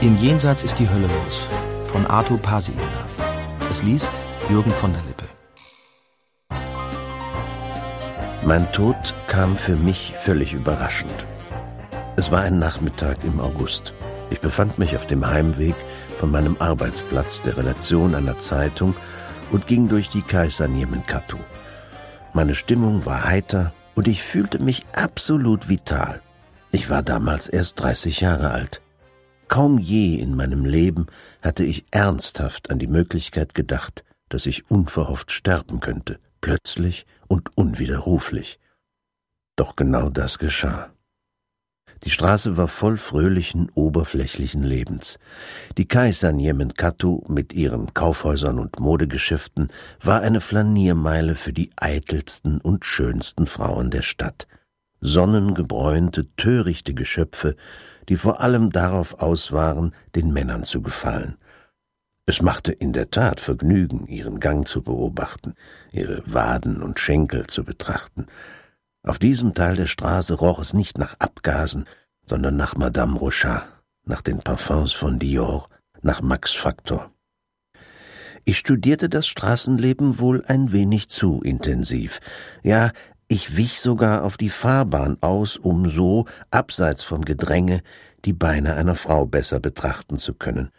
Im Jenseits ist die Hölle los von Arthur Pasilina. Es liest Jürgen von der Lippe. Mein Tod kam für mich völlig überraschend. Es war ein Nachmittag im August. Ich befand mich auf dem Heimweg von meinem Arbeitsplatz der Redaktion einer Zeitung und ging durch die Kaiser Niemenkatu. Meine Stimmung war heiter und ich fühlte mich absolut vital. Ich war damals erst 30 Jahre alt. Kaum je in meinem Leben hatte ich ernsthaft an die Möglichkeit gedacht, dass ich unverhofft sterben könnte, plötzlich und unwiderruflich. Doch genau das geschah. Die Straße war voll fröhlichen, oberflächlichen Lebens. Die Kaisan Yemenkatu mit ihren Kaufhäusern und Modegeschäften war eine Flaniermeile für die eitelsten und schönsten Frauen der Stadt. Sonnengebräunte, törichte Geschöpfe, die vor allem darauf aus waren, den Männern zu gefallen. Es machte in der Tat Vergnügen, ihren Gang zu beobachten, ihre Waden und Schenkel zu betrachten. Auf diesem Teil der Straße roch es nicht nach Abgasen, sondern nach Madame Rochat, nach den Parfums von Dior, nach Max Factor. Ich studierte das Straßenleben wohl ein wenig zu intensiv. Ja, ich wich sogar auf die Fahrbahn aus, um so, abseits vom Gedränge, die Beine einer Frau besser betrachten zu können.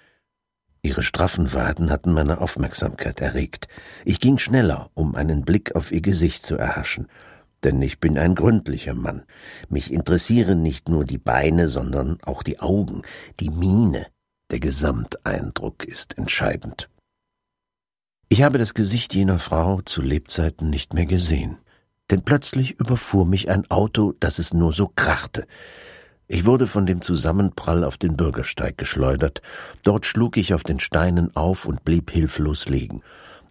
Ihre straffen Waden hatten meine Aufmerksamkeit erregt. Ich ging schneller, um einen Blick auf ihr Gesicht zu erhaschen. Denn ich bin ein gründlicher Mann. Mich interessieren nicht nur die Beine, sondern auch die Augen, die Miene. Der Gesamteindruck ist entscheidend. Ich habe das Gesicht jener Frau zu Lebzeiten nicht mehr gesehen denn plötzlich überfuhr mich ein Auto, das es nur so krachte. Ich wurde von dem Zusammenprall auf den Bürgersteig geschleudert. Dort schlug ich auf den Steinen auf und blieb hilflos liegen.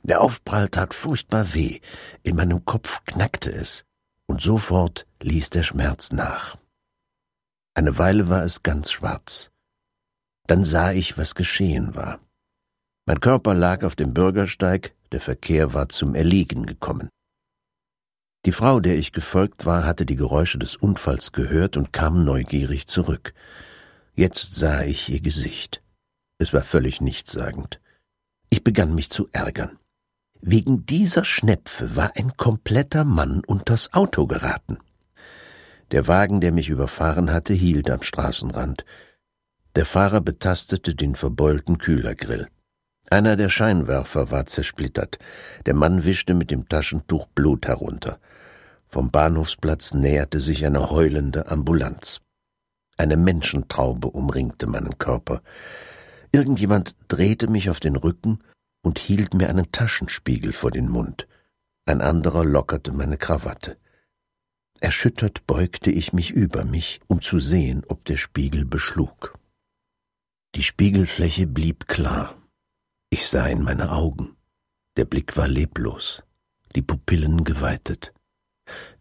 Der Aufprall tat furchtbar weh. In meinem Kopf knackte es. Und sofort ließ der Schmerz nach. Eine Weile war es ganz schwarz. Dann sah ich, was geschehen war. Mein Körper lag auf dem Bürgersteig, der Verkehr war zum Erliegen gekommen. Die Frau, der ich gefolgt war, hatte die Geräusche des Unfalls gehört und kam neugierig zurück. Jetzt sah ich ihr Gesicht. Es war völlig nichtssagend. Ich begann mich zu ärgern. Wegen dieser Schnepfe war ein kompletter Mann unters Auto geraten. Der Wagen, der mich überfahren hatte, hielt am Straßenrand. Der Fahrer betastete den verbeulten Kühlergrill. Einer der Scheinwerfer war zersplittert. Der Mann wischte mit dem Taschentuch Blut herunter. Vom Bahnhofsplatz näherte sich eine heulende Ambulanz. Eine Menschentraube umringte meinen Körper. Irgendjemand drehte mich auf den Rücken und hielt mir einen Taschenspiegel vor den Mund. Ein anderer lockerte meine Krawatte. Erschüttert beugte ich mich über mich, um zu sehen, ob der Spiegel beschlug. Die Spiegelfläche blieb klar. Ich sah in meine Augen. Der Blick war leblos, die Pupillen geweitet.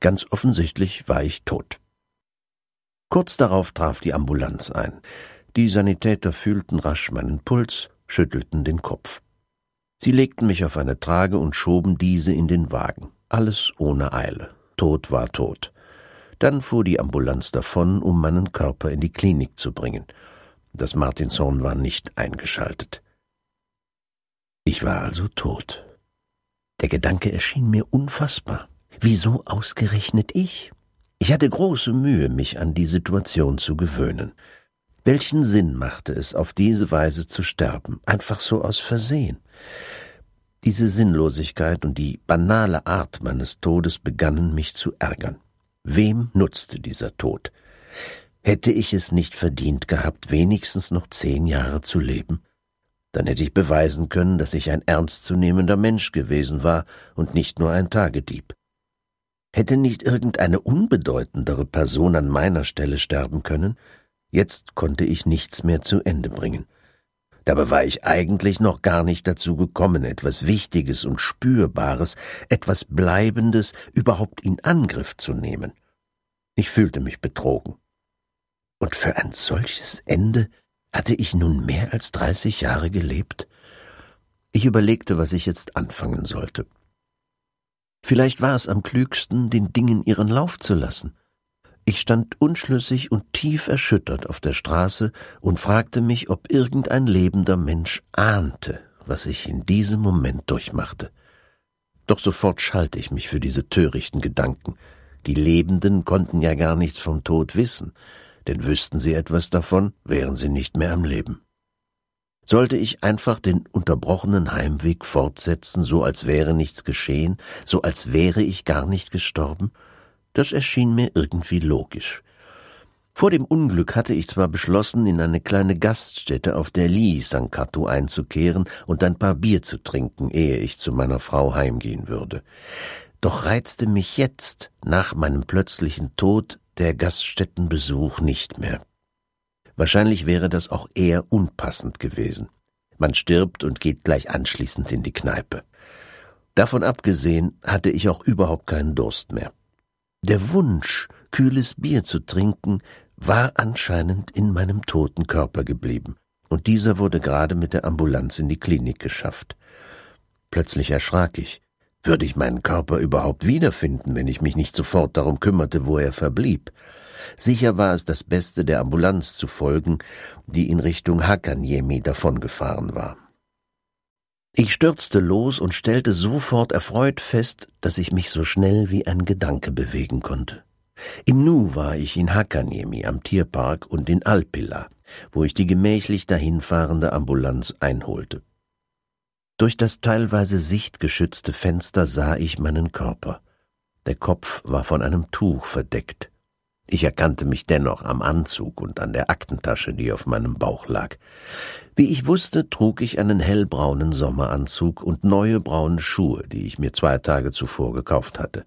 Ganz offensichtlich war ich tot. Kurz darauf traf die Ambulanz ein. Die Sanitäter fühlten rasch meinen Puls, schüttelten den Kopf. Sie legten mich auf eine Trage und schoben diese in den Wagen. Alles ohne Eile. Tod war tot. Dann fuhr die Ambulanz davon, um meinen Körper in die Klinik zu bringen. Das Martinshorn war nicht eingeschaltet. Ich war also tot. Der Gedanke erschien mir unfassbar. Wieso ausgerechnet ich? Ich hatte große Mühe, mich an die Situation zu gewöhnen. Welchen Sinn machte es, auf diese Weise zu sterben, einfach so aus Versehen? Diese Sinnlosigkeit und die banale Art meines Todes begannen mich zu ärgern. Wem nutzte dieser Tod? Hätte ich es nicht verdient gehabt, wenigstens noch zehn Jahre zu leben? Dann hätte ich beweisen können, dass ich ein ernstzunehmender Mensch gewesen war und nicht nur ein Tagedieb. Hätte nicht irgendeine unbedeutendere Person an meiner Stelle sterben können? Jetzt konnte ich nichts mehr zu Ende bringen. Dabei war ich eigentlich noch gar nicht dazu gekommen, etwas Wichtiges und Spürbares, etwas Bleibendes überhaupt in Angriff zu nehmen. Ich fühlte mich betrogen. Und für ein solches Ende hatte ich nun mehr als dreißig Jahre gelebt? Ich überlegte, was ich jetzt anfangen sollte. Vielleicht war es am klügsten, den Dingen ihren Lauf zu lassen. Ich stand unschlüssig und tief erschüttert auf der Straße und fragte mich, ob irgendein lebender Mensch ahnte, was ich in diesem Moment durchmachte. Doch sofort schalte ich mich für diese törichten Gedanken. Die Lebenden konnten ja gar nichts vom Tod wissen, denn wüssten sie etwas davon, wären sie nicht mehr am Leben. Sollte ich einfach den unterbrochenen Heimweg fortsetzen, so als wäre nichts geschehen, so als wäre ich gar nicht gestorben? Das erschien mir irgendwie logisch. Vor dem Unglück hatte ich zwar beschlossen, in eine kleine Gaststätte auf der Lee San Cato einzukehren und ein paar Bier zu trinken, ehe ich zu meiner Frau heimgehen würde. Doch reizte mich jetzt, nach meinem plötzlichen Tod, der Gaststättenbesuch nicht mehr. Wahrscheinlich wäre das auch eher unpassend gewesen. Man stirbt und geht gleich anschließend in die Kneipe. Davon abgesehen hatte ich auch überhaupt keinen Durst mehr. Der Wunsch, kühles Bier zu trinken, war anscheinend in meinem toten Körper geblieben, und dieser wurde gerade mit der Ambulanz in die Klinik geschafft. Plötzlich erschrak ich. Würde ich meinen Körper überhaupt wiederfinden, wenn ich mich nicht sofort darum kümmerte, wo er verblieb? Sicher war es das Beste, der Ambulanz zu folgen, die in Richtung Hakanjemi davongefahren war. Ich stürzte los und stellte sofort erfreut fest, dass ich mich so schnell wie ein Gedanke bewegen konnte. Im Nu war ich in Hakanjemi am Tierpark und in Alpilla, wo ich die gemächlich dahinfahrende Ambulanz einholte. Durch das teilweise sichtgeschützte Fenster sah ich meinen Körper. Der Kopf war von einem Tuch verdeckt. Ich erkannte mich dennoch am Anzug und an der Aktentasche, die auf meinem Bauch lag. Wie ich wusste, trug ich einen hellbraunen Sommeranzug und neue braune Schuhe, die ich mir zwei Tage zuvor gekauft hatte.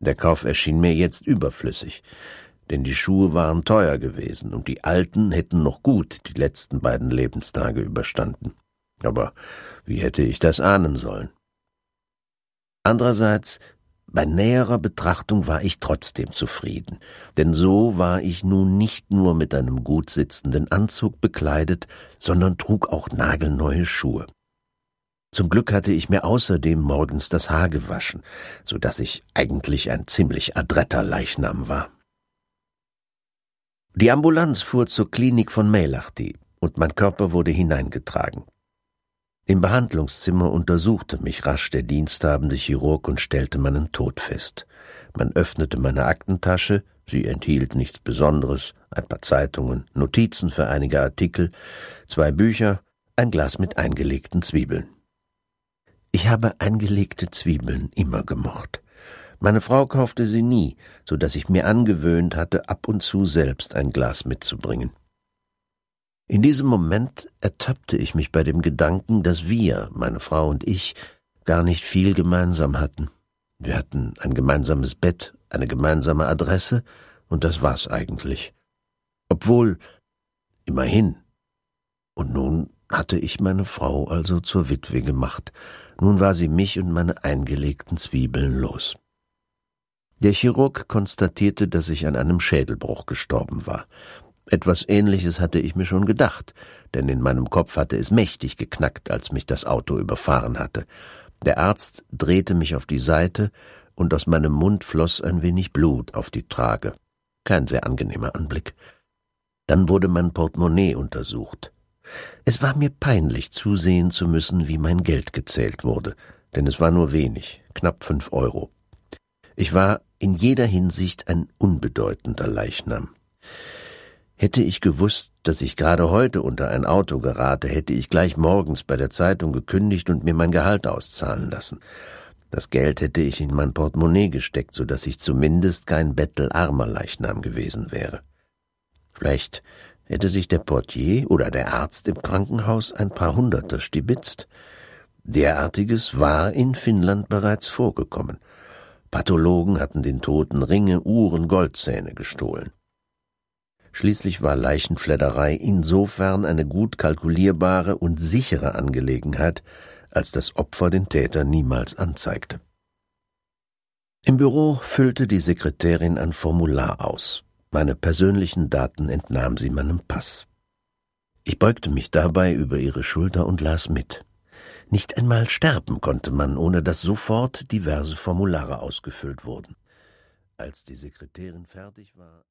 Der Kauf erschien mir jetzt überflüssig, denn die Schuhe waren teuer gewesen und die alten hätten noch gut die letzten beiden Lebenstage überstanden. Aber wie hätte ich das ahnen sollen? Andererseits bei näherer Betrachtung war ich trotzdem zufrieden, denn so war ich nun nicht nur mit einem gut sitzenden Anzug bekleidet, sondern trug auch nagelneue Schuhe. Zum Glück hatte ich mir außerdem morgens das Haar gewaschen, so dass ich eigentlich ein ziemlich adretter Leichnam war. Die Ambulanz fuhr zur Klinik von Melachti, und mein Körper wurde hineingetragen. Im Behandlungszimmer untersuchte mich rasch der diensthabende Chirurg und stellte meinen Tod fest. Man öffnete meine Aktentasche, sie enthielt nichts Besonderes, ein paar Zeitungen, Notizen für einige Artikel, zwei Bücher, ein Glas mit eingelegten Zwiebeln. Ich habe eingelegte Zwiebeln immer gemocht. Meine Frau kaufte sie nie, so dass ich mir angewöhnt hatte, ab und zu selbst ein Glas mitzubringen. In diesem Moment ertappte ich mich bei dem Gedanken, dass wir, meine Frau und ich, gar nicht viel gemeinsam hatten. Wir hatten ein gemeinsames Bett, eine gemeinsame Adresse, und das war's eigentlich. Obwohl, immerhin. Und nun hatte ich meine Frau also zur Witwe gemacht, nun war sie mich und meine eingelegten Zwiebeln los. Der Chirurg konstatierte, dass ich an einem Schädelbruch gestorben war. Etwas Ähnliches hatte ich mir schon gedacht, denn in meinem Kopf hatte es mächtig geknackt, als mich das Auto überfahren hatte. Der Arzt drehte mich auf die Seite, und aus meinem Mund floss ein wenig Blut auf die Trage. Kein sehr angenehmer Anblick. Dann wurde mein Portemonnaie untersucht. Es war mir peinlich, zusehen zu müssen, wie mein Geld gezählt wurde, denn es war nur wenig, knapp fünf Euro. Ich war in jeder Hinsicht ein unbedeutender Leichnam. Hätte ich gewusst, dass ich gerade heute unter ein Auto gerate, hätte ich gleich morgens bei der Zeitung gekündigt und mir mein Gehalt auszahlen lassen. Das Geld hätte ich in mein Portemonnaie gesteckt, so dass ich zumindest kein bettelarmer Leichnam gewesen wäre. Vielleicht hätte sich der Portier oder der Arzt im Krankenhaus ein paar Hunderter stibitzt. Derartiges war in Finnland bereits vorgekommen. Pathologen hatten den Toten Ringe, Uhren, Goldzähne gestohlen. Schließlich war Leichenfledderei insofern eine gut kalkulierbare und sichere Angelegenheit, als das Opfer den Täter niemals anzeigte. Im Büro füllte die Sekretärin ein Formular aus. Meine persönlichen Daten entnahm sie meinem Pass. Ich beugte mich dabei über ihre Schulter und las mit. Nicht einmal sterben konnte man, ohne dass sofort diverse Formulare ausgefüllt wurden. Als die Sekretärin fertig war,